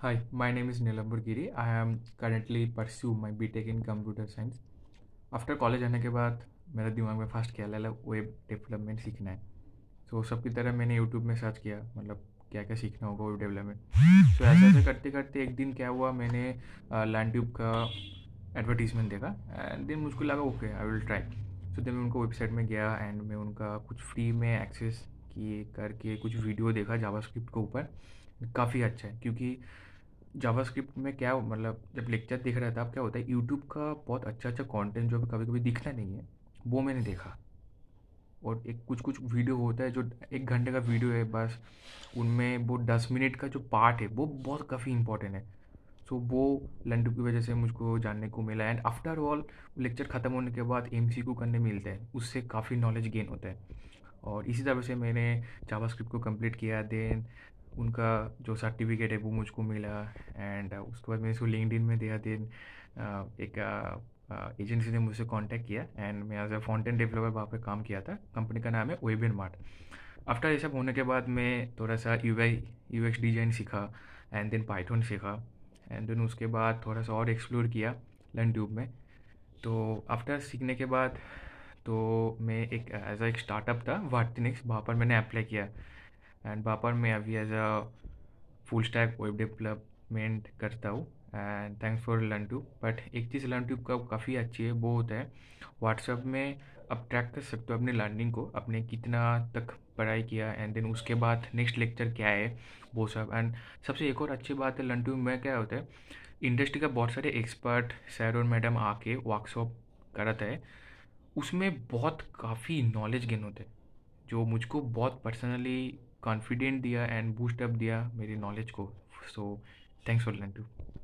Hi, my name is Nilambur Giri. I am currently pursue my BTech in computer science. After college आने के बाद मेरा दिमाग में फर्स्ट क्या लगा वेब डेवलपमेंट सीखना है तो so, सबकी तरह मैंने यूट्यूब में सर्च किया मतलब क्या क्या सीखना होगा वेब डेवलपमेंट तो ऐसे ऐसे करते करते एक दिन क्या हुआ मैंने लैंड ट्यूब का एडवर्टीजमेंट देखा एंड देन मुझको लगा okay I will try so then मैं उनको वेबसाइट में गया एंड मैं उनका कुछ फ्री में एक्सेस किए करके कुछ वीडियो देखा जावा के ऊपर काफ़ी अच्छा है क्योंकि जावास्क्रिप्ट में क्या मतलब जब लेक्चर देख रहा था अब क्या होता है यूट्यूब का बहुत अच्छा अच्छा कंटेंट जो कभी कभी दिखता नहीं है वो मैंने देखा और एक कुछ कुछ वीडियो होता है जो एक घंटे का वीडियो है बस उनमें वो दस मिनट का जो पार्ट है वो बहुत काफ़ी इंपॉर्टेंट है सो so, वो लंडू की वजह से मुझको जानने को मिला एंड आफ्टर ऑल लेक्चर ख़त्म होने के बाद एम को करने मिलता है उससे काफ़ी नॉलेज गेन होता है और इसी तरह से मैंने स्क्रिप्ट को कंप्लीट किया देन उनका जो सर्टिफिकेट है वो मुझको मिला एंड uh, उसके बाद मैंने इसको लिंकड में दिया दिन uh, एक एजेंसी uh, ने मुझसे कांटेक्ट किया एंड मैं एज अ फाउंटेन डेवलपर वहाँ पे काम किया था कंपनी का नाम है वेबिन मार्ट आफ्टर ये सब होने के बाद मैं थोड़ा सा U I U X design सीखा एंड देन पाइथन सीखा एंड देन उसके बाद थोड़ा सा और एक्सप्लोर किया लन ट्यूब में तो आफ्टर सीखने के बाद तो मैं एक एज एक स्टार्टअप था वार्टिनिक्स वहाँ पर मैंने अप्लाई किया वहाँ पर मैं अभी as a full stack web development करता हूँ and thanks for LearnTube but एक चीज़ लर्न ट्यूब का काफ़ी अच्छी है वो होता है व्हाट्सएप में आप ट्रैक कर सकते हो अपने लर्निंग को अपने कितना तक पढ़ाई किया एंड देन उसके बाद नेक्स्ट लेक्चर क्या है वो सब एंड सबसे एक और अच्छी बात है लर्न ट्यूब में क्या होता है इंडस्ट्री का बहुत सारे एक्सपर्ट सर और मैडम आके वर्कशॉप कराता है उसमें बहुत काफ़ी नॉलेज गेन होते हैं जो मुझको बहुत पर्सनली कॉन्फिडेंट दिया एंड बूस्ट अप दिया मेरी नॉलेज को so thanks for learn to